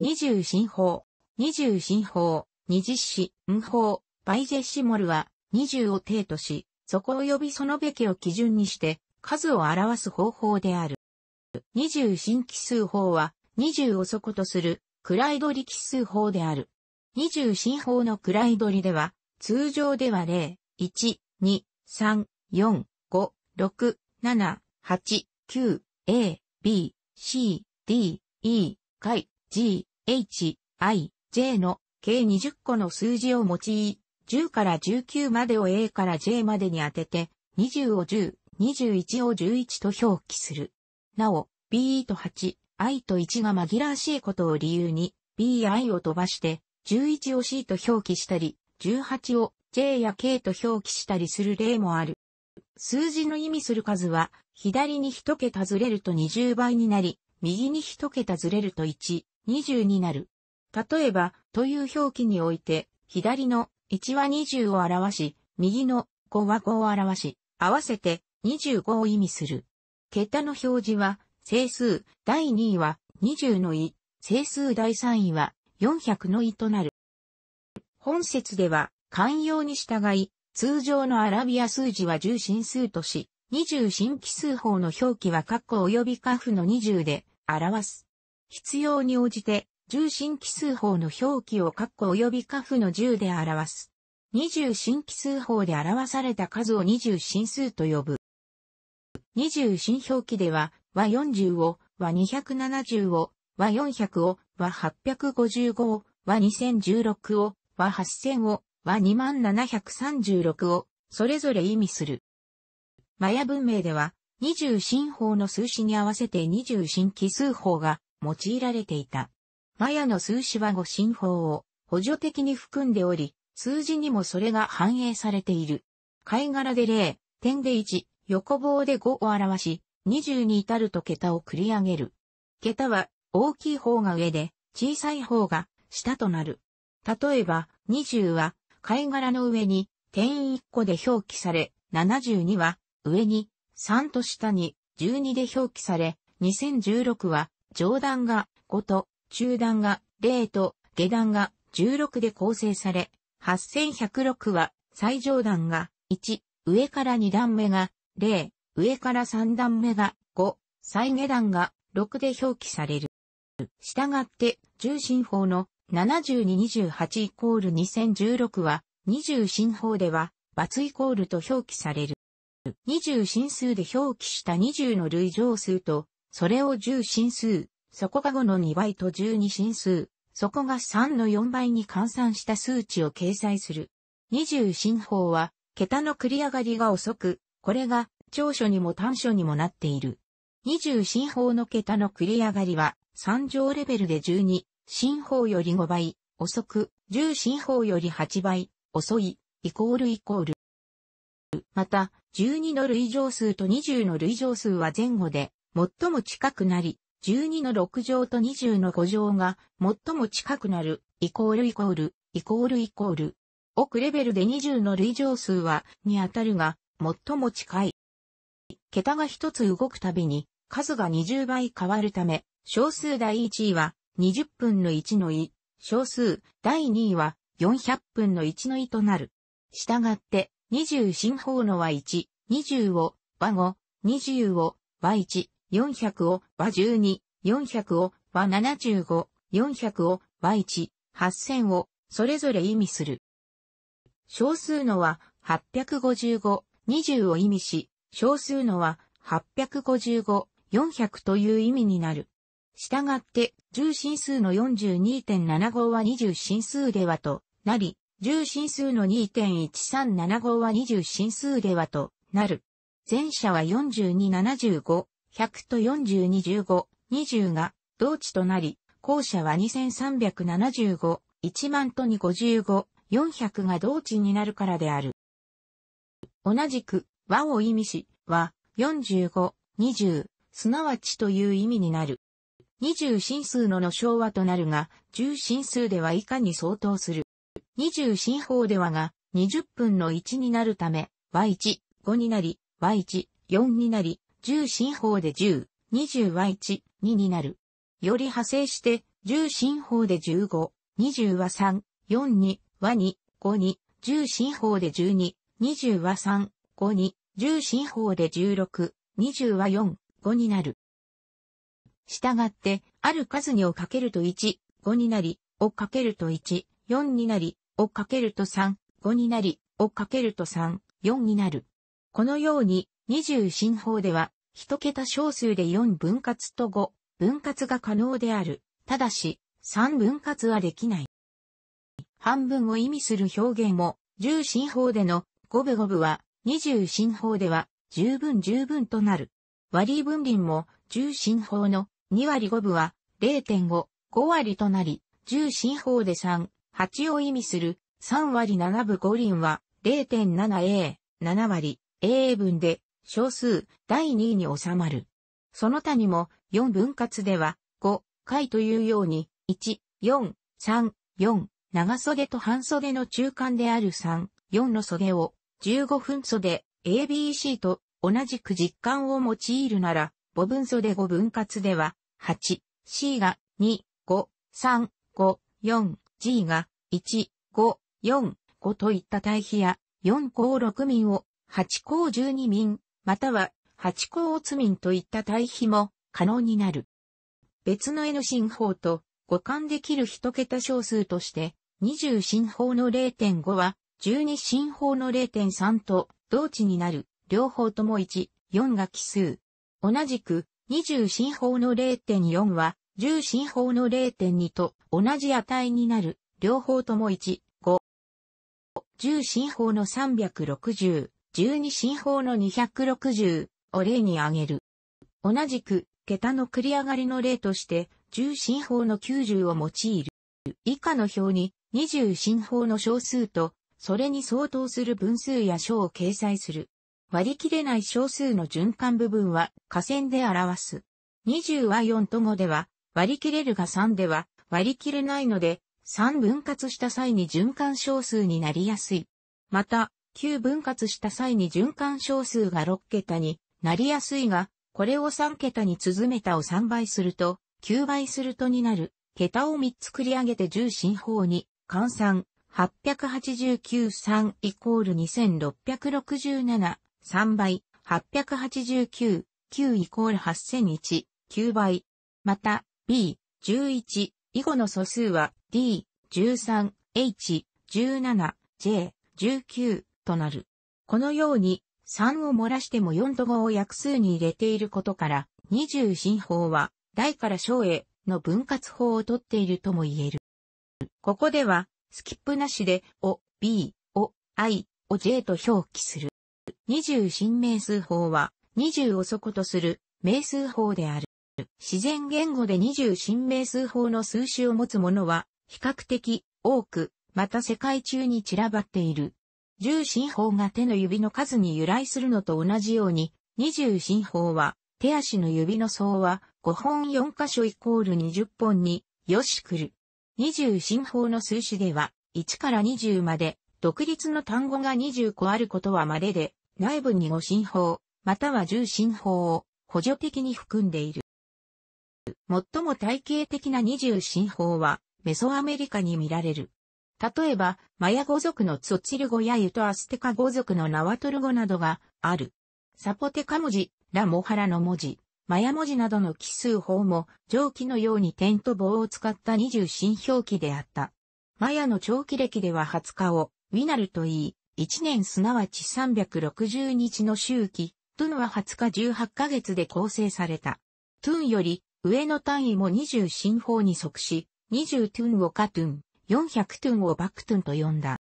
二十進法、二十進法、二十子、無法、バイジェシモルは、二十を定とし、そこ及びそのべきを基準にして、数を表す方法である。二十新奇数法は、二十を底とする、位取り奇数法である。二十新法の位取りでは、通常では0、1、2、3、4、5、6、7、8、9、A、B、C、D、E、回、G、H、I、J の計20個の数字を用い、10から19までを A から J までに当てて、20を10、21を11と表記する。なお、B と8、I と1が紛らわしいことを理由に、BI を飛ばして、11を C と表記したり、18を J や K と表記したりする例もある。数字の意味する数は、左に1桁ずれると20倍になり、右に1桁ずれると1、20になる。例えば、という表記において、左の1は20を表し、右の5は5を表し、合わせて25を意味する。桁の表示は、整数第2位は20の位、整数第3位は400の位となる。本節では、慣用に従い、通常のアラビア数字は10進数とし、20進奇数法の表記は括弧及びカフの20で表す。必要に応じて、重心奇数法の表記を括弧及び下符の10で表す。二重新奇数法で表された数を二重心数と呼ぶ。二重心表記では、和40を、和270を、和400を、和855を、和2016を、和8000を、和2736を、それぞれ意味する。マヤ文明では、二重心法の数詞に合わせて二重心奇数法が用いられていた。マヤの数詞は語信法を補助的に含んでおり、数字にもそれが反映されている。貝殻で0、点で1、横棒で5を表し、20に至ると桁を繰り上げる。桁は大きい方が上で、小さい方が下となる。例えば、20は貝殻の上に点1個で表記され、72は上に3と下に12で表記され、2016は上段が5と、中段が0と、下段が16で構成され、8106は最上段が1、上から2段目が0、上から3段目が5、最下段が6で表記される。したがって、重心法の7228イコール2016は、20進法では、×イコールと表記される。20進数で表記した20の類乗数と、それを10進数、そこが5の2倍と12進数、そこが3の4倍に換算した数値を掲載する。20進法は、桁の繰り上がりが遅く、これが長所にも短所にもなっている。20進法の桁の繰り上がりは、3乗レベルで12、進法より5倍、遅く、10進法より8倍、遅い、イコールイコール。また、12の類乗数と20の類乗数は前後で、最も近くなり、12の6乗と20の5乗が最も近くなる、イコールイコール、イコールイコール。奥レベルで20の類乗数は、に当たるが、最も近い。桁が一つ動くたびに、数が20倍変わるため、小数第1位は、20分の1の位、小数第2位は、400分の1の位となる。したがって、20進法の和1、20を和5、20を和1、400を和12、400を和75、400を和1、8000をそれぞれ意味する。小数のは855、20を意味し、小数のは855、400という意味になる。したがって、重0進数の42.75は20進数ではとなり、重0進数の2.1375は20進数ではとなる。前者は4275、100と4215、20が同値となり、後者は2375、1万とに55、400が同値になるからである。同じく、和を意味し、は、45、20、すなわちという意味になる。20進数のの昭和となるが、10進数では以下に相当する。20進法ではが、20分の1になるため、y1、5になり、y1、4になり、10進法で10、20は1、2になる。より派生して、10進法で15、20は3、4に、は2、5に、10進法で12、20は3、5に、10進法で16、20は4、5になる。したがって、ある数にをかけると1、5になり、をかけると1、4になり、をかけると3、5になり、をかけると3、4になる。このように、20進法では、一桁小数で4分割と5分割が可能である。ただし、3分割はできない。半分を意味する表現も、10進法での5分5分は、20進法では、十分十分となる。割り分輪も、10進法の2割5分は、0.5、5割となり、10進法で3、8を意味する3割7分5輪は、0.7A、7割 A 分で少数、第2位に収まる。その他にも、4分割では、5回というように、1、4、3、4、長袖と半袖の中間である3、4の袖を、15分袖、ABC と同じく実感を用いるなら、5分袖5分割では、8、C が2、5、3、5、4、G が1、5、4、5といった対比や、4項6民を、8項12民、または、八甲乙民といった対比も可能になる。別の N 進法と互換できる一桁小数として、20進法の0.5は、12進法の0.3と同値になる、両方とも1、4が奇数。同じく、20進法の0.4は、10進法の0.2と同じ値になる、両方とも1、5。10進法の360、12進法の260を例に挙げる。同じく、桁の繰り上がりの例として、10進法の90を用いる。以下の表に、20進法の小数と、それに相当する分数や小を掲載する。割り切れない小数の循環部分は、下線で表す。20は4と5では、割り切れるが3では、割り切れないので、3分割した際に循環小数になりやすい。また、旧分割した際に循環小数が6桁になりやすいが、これを3桁に続めたを3倍すると、9倍するとになる、桁を3つ繰り上げて重心法に、換算、889.3イコール2667、3倍、889.9イコール8001、9倍。また、B、11、以後の素数は、D、13、H、17、J、19、となる。このように、3を漏らしても4と5を約数に入れていることから、二十進法は、大から小への分割法をとっているとも言える。ここでは、スキップなしで、お、b、お、i、お、j と表記する。二十神明数法は、二十を底とする明数法である。自然言語で二十神明数法の数種を持つものは、比較的多く、また世界中に散らばっている。十進法が手の指の数に由来するのと同じように、二十進法は、手足の指の層は、5本4箇所イコール20本に、よしくる。二十進法の数詞では、1から20まで、独立の単語が20個あることは稀で、内部に五進法、または十進法を補助的に含んでいる。最も体系的な二十進法は、メソアメリカに見られる。例えば、マヤ語族のツォチル語やユトアステカ語族のナワトル語などがある。サポテカ文字、ラモハラの文字、マヤ文字などの奇数法も上記のように点と棒を使った二重新表記であった。マヤの長期歴では20日をウィナルと言い、1年すなわち360日の周期、トゥンは20日18ヶ月で構成された。トゥンより上の単位も二重新法に即し、二重トゥンをカトゥン、400トゥンをバクトゥンと呼んだ。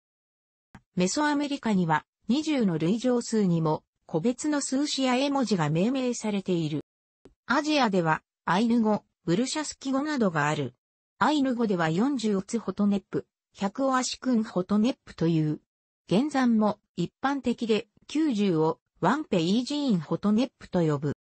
メソアメリカには20の類乗数にも個別の数詞や絵文字が命名されている。アジアではアイヌ語、ブルシャスキ語などがある。アイヌ語では40オツホトネップ、100オアシクンホトネップという。現算も一般的で90をワンペイージーンホトネップと呼ぶ。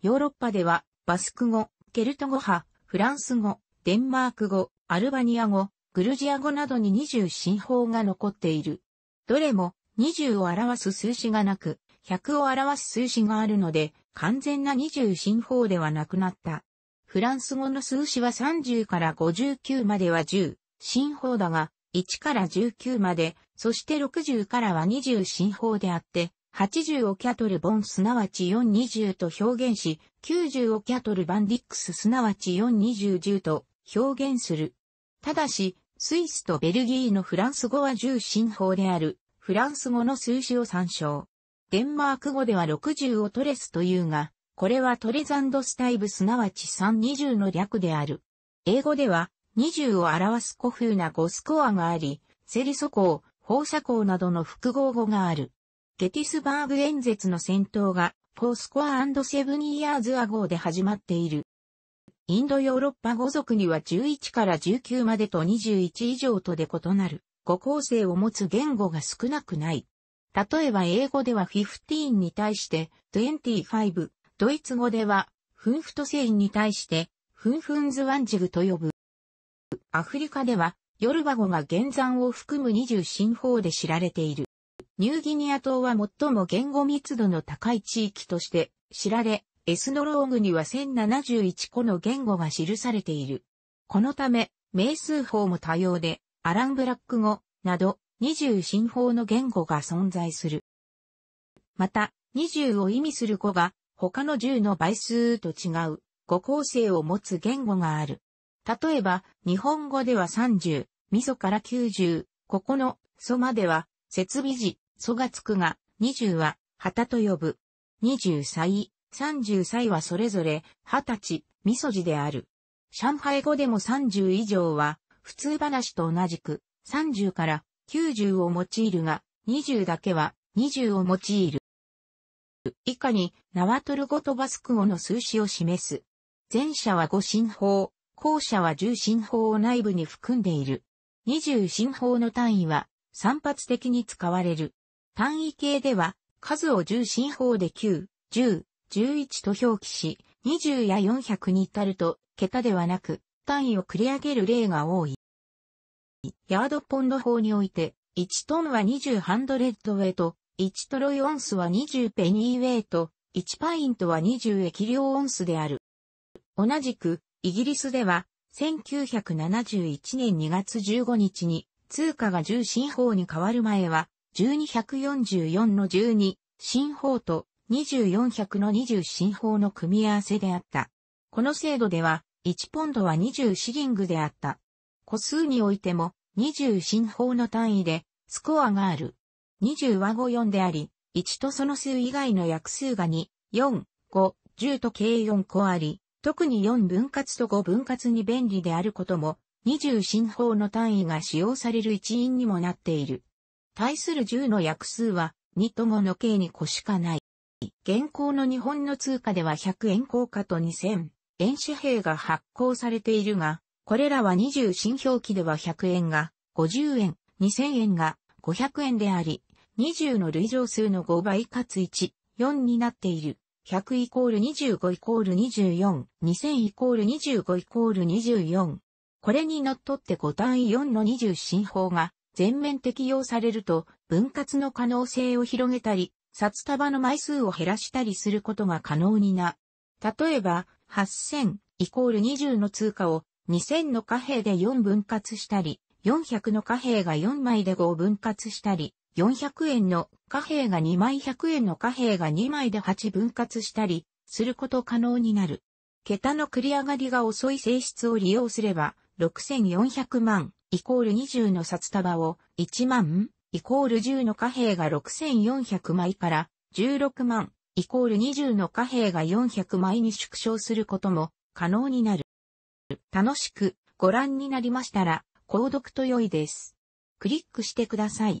ヨーロッパではバスク語、ケルト語派、フランス語、デンマーク語、アルバニア語、グルジア語などに20進法が残っている。どれも20を表す数詞がなく、100を表す数詞があるので、完全な20進法ではなくなった。フランス語の数詞は30から59までは10進法だが、1から19まで、そして60からは20進法であって、80をキャトルボンすなわち420と表現し、90をキャトルバンディックスすなわち42010と表現する。ただし、スイスとベルギーのフランス語は重心法である、フランス語の数字を参照。デンマーク語では60をトレスというが、これはトレザンドスタイブすなわち320の略である。英語では、20を表す古風な5スコアがあり、セリソ校、放射校などの複合語がある。ゲティスバーグ演説の戦闘が、4スコアセブニーヤーズア号で始まっている。インドヨーロッパ語族には11から19までと21以上とで異なる語構成を持つ言語が少なくない。例えば英語では15に対して25、ドイツ語ではフンフトセインに対してフンフンズワンジグと呼ぶ。アフリカではヨルバ語が原産を含む20新法で知られている。ニューギニア島は最も言語密度の高い地域として知られ、エスノローグには1071個の言語が記されている。このため、名数法も多様で、アランブラック語など20進法の言語が存在する。また、20を意味する語が他の10の倍数と違う語構成を持つ言語がある。例えば、日本語では30、みそから90、ここの、そまでは、設備時、そがつくが、20は、旗と呼ぶ。20歳、30歳はそれぞれ二十歳、みそじである。上海語でも30以上は、普通話と同じく、30から90を用いるが、20だけは20を用いる。以下に、ナワトル語とバスク語の数詞を示す。前者は5進法、後者は10進法を内部に含んでいる。20進法の単位は散発的に使われる。単位形では、数を10進法で9、10、11と表記し、20や400に至ると、桁ではなく、単位を繰り上げる例が多い。ヤードポンド法において、1トンは20ハンドレッドウェイト、1トロイオンスは20ペニーウェイと、1パイントは20液量オンスである。同じく、イギリスでは、1971年2月15日に、通貨が10新法に変わる前は、1244の12、新法と24百の20進法の組み合わせであった。この制度では、1ポンドは20シリングであった。個数においても、20進法の単位で、スコアがある。20は5、4であり、1とその数以外の約数が2、4、5、10と計4個あり、特に4分割と5分割に便利であることも、20進法の単位が使用される一因にもなっている。対する10の約数は、2と5の計に個しかない。現行の日本の通貨では100円硬貨と2000円紙幣が発行されているが、これらは20新表記では100円が50円、2000円が500円であり、20の類乗数の5倍かつ1、4になっている。100イコール25イコール24、2000イコール25イコール24。これにのっとって5単位4の20進法が全面適用されると分割の可能性を広げたり、札束の枚数を減らしたりすることが可能にな。例えば、8000イコール20の通貨を2000の貨幣で4分割したり、400の貨幣が4枚で5分割したり、400円の貨幣が2枚100円の貨幣が2枚で8分割したり、すること可能になる。桁の繰り上がりが遅い性質を利用すれば、6400万イコール20の札束を1万イコール10の貨幣が6400枚から16万イコール20の貨幣が400枚に縮小することも可能になる。楽しくご覧になりましたら、購読と良いです。クリックしてください。